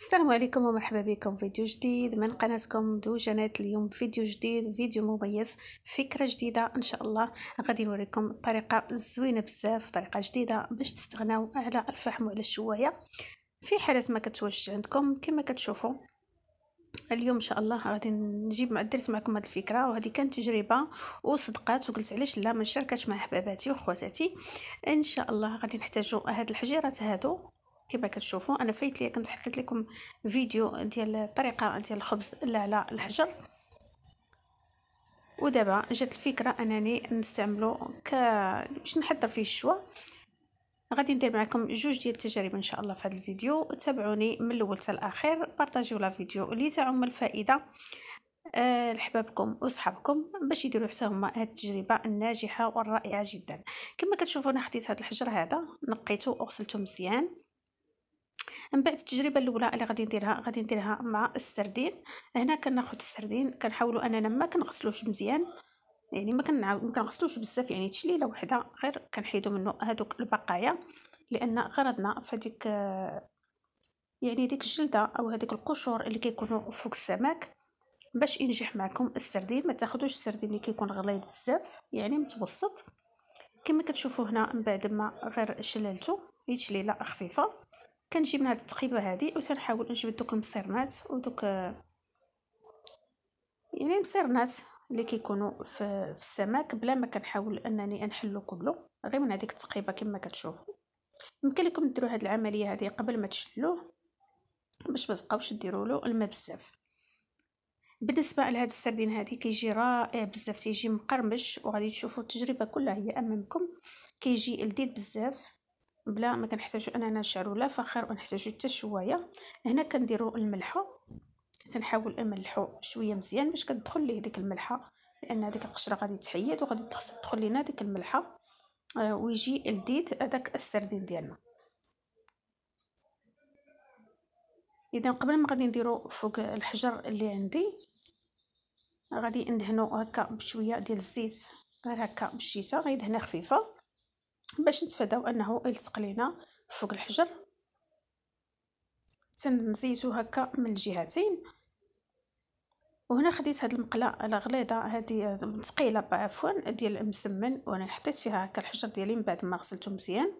السلام عليكم ومرحبا بكم فيديو جديد من قناتكم جنات اليوم فيديو جديد فيديو مميز فكره جديده ان شاء الله غادي نوريكم طريقه زوينه بزاف طريقه جديده باش تستغناو على الفحم وعلى الشوايه في حاله ما كتوجد عندكم كما كتشوفوا اليوم ان شاء الله غادي نجيب مع درت معكم هذه الفكره وهذه كانت تجربه وصدقات وقلت علاش لا ما نشاركش مع حباباتي وخواتاتي ان شاء الله غادي نحتاجوا هاد الحجيرات هادو كما كتشوفوا انا فايت ليا كنت حطيت لكم فيديو ديال الطريقه ديال الخبز اللي على الحجر ودابا جات الفكره انني نستعملو ك باش نحضر فيه الشوا غادي ندير معكم جوج ديال التجارب ان شاء الله في هذا الفيديو تابعوني من الاول حتى الاخير بارطاجيو لا فيديو لتعم الفائده أه لحبابكم وصحابكم باش يديروا حتى هما هاد التجربه الناجحه والرائعه جدا كما كتشوفوا انا خديت هاد الحجر هذا نقيته وغسلته مزيان من بعد التجربه الاولى اللي غادي نديرها غادي نديرها مع السردين هنا كناخذ السردين كنحاولوا اننا ما كنغسلوش مزيان يعني ما كنعاود ما كنغسلوش بزاف يعني تشليله وحده غير كنحيدو منه هذوك البقايا لان غرضنا فديك يعني ديك الجلده او هذيك القشور اللي كيكونوا فوق السمك باش ينجح معكم السردين ما تاخذوش السردين اللي كيكون غليظ بزاف يعني متوسط كما كتشوفوا هنا من بعد ما غير شللته هي تشليله خفيفه كنجيب من هاد التقيبه هادي تنحاول نجبد دوك المصيرنات دوك يعني المصيرنات اللي كيكونوا في, في السمك بلا ما كنحاول انني نحلو كله غير من هذيك التقيبه كما كتشوفوا يمكن لكم ديروا هاد العمليه هذه قبل ما تشلوه باش ما تبقاوش ديروا له الماء بزاف بالنسبه لهاد السردين هادي كيجي رائع بزاف تيجي مقرمش وغادي تشوفوا التجربه كلها هي امامكم كيجي لذيذ بزاف بلا ما كنحتاجو اننا نشعلو لا فخار نحتاجو حتى شوايه هنا كنديرو الملحه تنحاول نملحو شويه مزيان باش كتدخل ليه ديك الملحه لان هذيك القشره غادي تحيد وغادي تدخل لينا ديك الملحه آه ويجي لذيذ هذاك السردين ديالنا اذا قبل ما غادي نديرو فوق الحجر اللي عندي غادي ندهنو هكا بشويه ديال الزيت غير هكا بالشيشه غيدهنها خفيفه باش نتفاداو انه يلصق لينا فوق الحجر تنزيتو هكا من الجهتين وهنا خديت هاد المقله على غليظه هادي ثقيله عفوا ديال المسمن وانا حطيت فيها هكا الحجر ديالي من بعد ما غسلته مزيان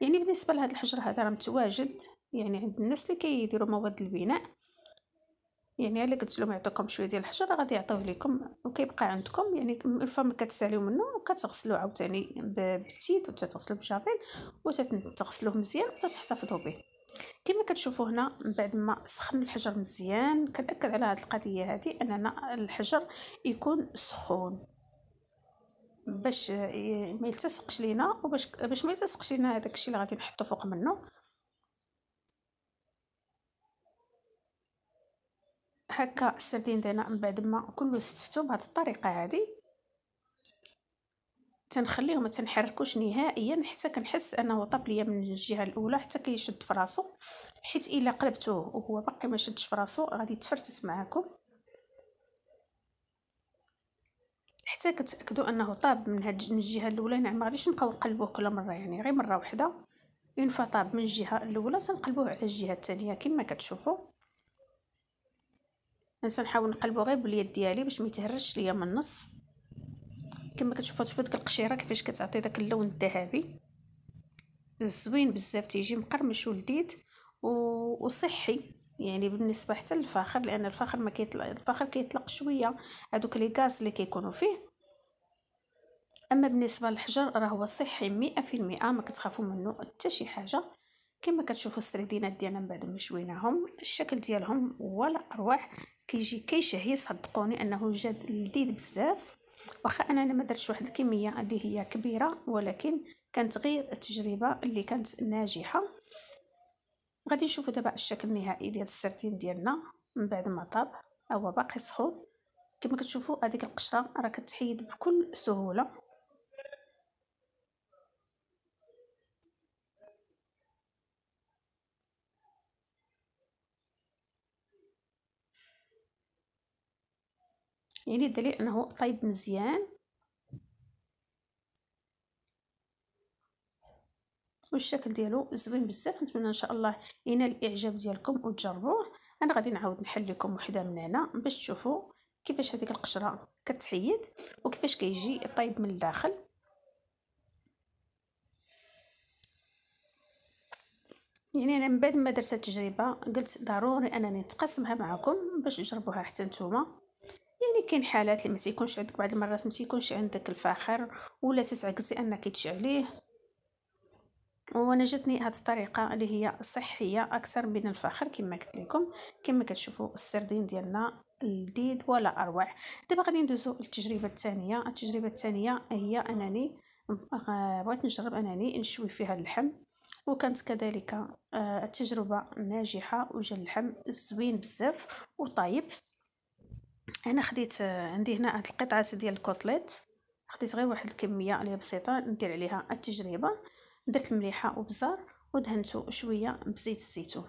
يعني بالنسبه لهاد الحجر هذا راه متواجد يعني عند الناس اللي كيديروا كي مواد البناء يعني الا قلت لهم يعطيكم شويه ديال الحجر غادي يعطيوه لكم وكيبقى عندكم يعني الفم كتساليو منه وكتغسلو عاوتاني بالتيت وتتغسلو بجافيل وتتغسلوه مزيان وتتحتفظوا به كما كتشوفوا هنا من بعد ما سخن الحجر مزيان كنأكد على هذه القضيه هذه اننا الحجر يكون سخون باش ما يلتصقش لينا وباش باش ما يلتصقش لينا هذاك الشيء اللي غادي نحطو فوق منه هكا السردين ديالنا من بعد ما كله استفتو بهذه الطريقه هذه تنخليه ما تنحركوش نهائيا حتى كنحس انه طاب ليا من الجهه الاولى حتى كيشد كي فراسو حيت الا قلبتوه وهو باقي ما شدش فراسو غادي تفرتت معاكم حتى كتاكدوا انه طاب من هاد من الجهه الاولى يعني ما غاديش نبقاو نقلبوه كل مره يعني غير مره واحده اون فطاب من الجهه الاولى تنقلبوه على الجهه الثانيه كما كتشوفوا هانسى نحاول نقلبو غير باليد ديالي باش ما يتهرش ليا من النص كما كتشوفوا تشوفوا ديك القشيره كيفاش كتعطي داك اللون الذهبي زوين بزاف تيجي مقرمش ولذيذ وصحي يعني بالنسبه حتى للفاخر لان الفاخر ما كيطلق الفاخر كيطلق شويه هذوك لي غاز اللي كيكونوا فيه اما بالنسبه للحجر راه هو صحي 100% ما كتخافوا منه حتى شي حاجه كما كتشوفوا السردينات ديالنا من بعد مشويناهم الشكل ديالهم ولا اروع كيجي كيشهي صدقوني انه جاد لذيذ بزاف واخا انا ما درتش واحد الكميه اللي هي كبيره ولكن كانت غير التجربه اللي كانت ناجحه غادي نشوفوا دابا الشكل النهائي ديال السردين ديالنا من بعد ما طاب هو باقي سخون كما كتشوفوا هذيك القشره راه كتحيد بكل سهوله يعني دليل انه طيب مزيان والشكل ديالو زوين بزاف نتمنى ان شاء الله ينال الاعجاب ديالكم وتجربوه انا غادي نعاود نحل لكم وحده من هنا باش تشوفوا كيفاش هذيك القشره كتحيد وكيفاش كيجي طيب من الداخل يعني انا من بعد ما درت التجربه قلت ضروري انني نتقاسمها معكم باش تجربوها حتى نتوما كاين حالات اللي ما تيكونش عندك بعض المرات ما تيكونش عندك الفاخر ولا تتعكزي انك تشعليه وانا جاتني هذه الطريقه اللي هي صحيه اكثر من الفاخر كما قلت لكم كما كتشوفوا السردين ديالنا لذيذ ولا اروع دابا غادي ندوزو للتجربه الثانيه التجربه الثانيه هي انني آه، بغيت نجرب انني نشوي فيها اللحم وكانت كذلك التجربه آه، ناجحه وجا اللحم زوين بزاف وطايب انا خديت عندي هنا هاد القطعات ديال الكوتليت خديت غير واحد الكميه اللي بسيطه ندير عليها التجربه درت المليحه وبزار ودهنته شويه بزيت الزيتون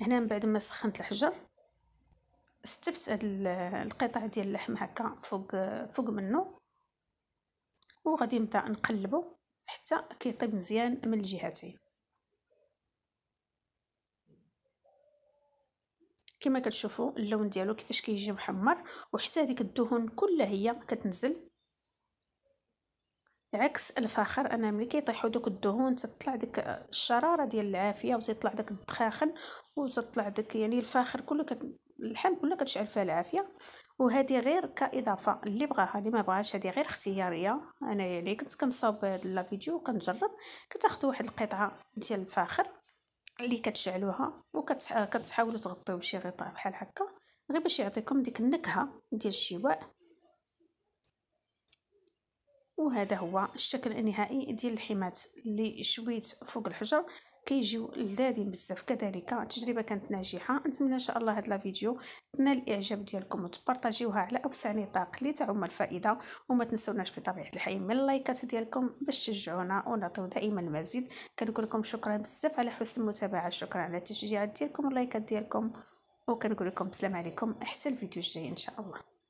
هنا من بعد ما سخنت الحجر استفت هاد القطع ديال اللحم هكا فوق فوق منه وغادي نبدا نقلبه حتى كيطيب مزيان من الجهتين كما كتشوفوا اللون ديالو كيفاش كيجي محمر وحتى هذيك الدهون كلها هي كتنزل عكس الفاخر انا ملي كيطيحوا دوك الدهون تطلع ديك الشراره ديال العافيه وتطلع داك الدخاخن وتطلع داك يعني الفاخر كله كت... الحال كله كتشعل فيها العافيه وهذه غير كاضافه اللي بغاها اللي ما بغاش هذه غير اختياريه انا يعني كنت كنصاوب هذا لا فيديو وكنجرب كتاخذوا واحد القطعه ديال الفاخر اللي كتشعلوها وكتحاولوا تغطيو بشي غطاء بحال هكا غير باش يعطيكم ديك النكهه ديال الشواء وهذا هو الشكل النهائي ديال الحمات اللي شويت فوق الحجر كيجيو لذاذين بزاف كذلك التجربه كانت ناجحه نتمنى ان شاء الله هاد الفيديو تنال الاعجاب ديالكم وتبارطاجيوها على اوسع نطاق لتعم الفائده وما تنسوناش بطبيعه الحال من اللايكات ديالكم باش تشجعونا ونعطيو دائما المزيد كنقول لكم شكرا بزاف على حسن المتابعه شكرا على التشجيعات ديالكم واللايكات ديالكم وكنقول لكم السلام عليكم احسن الفيديو الجاي ان شاء الله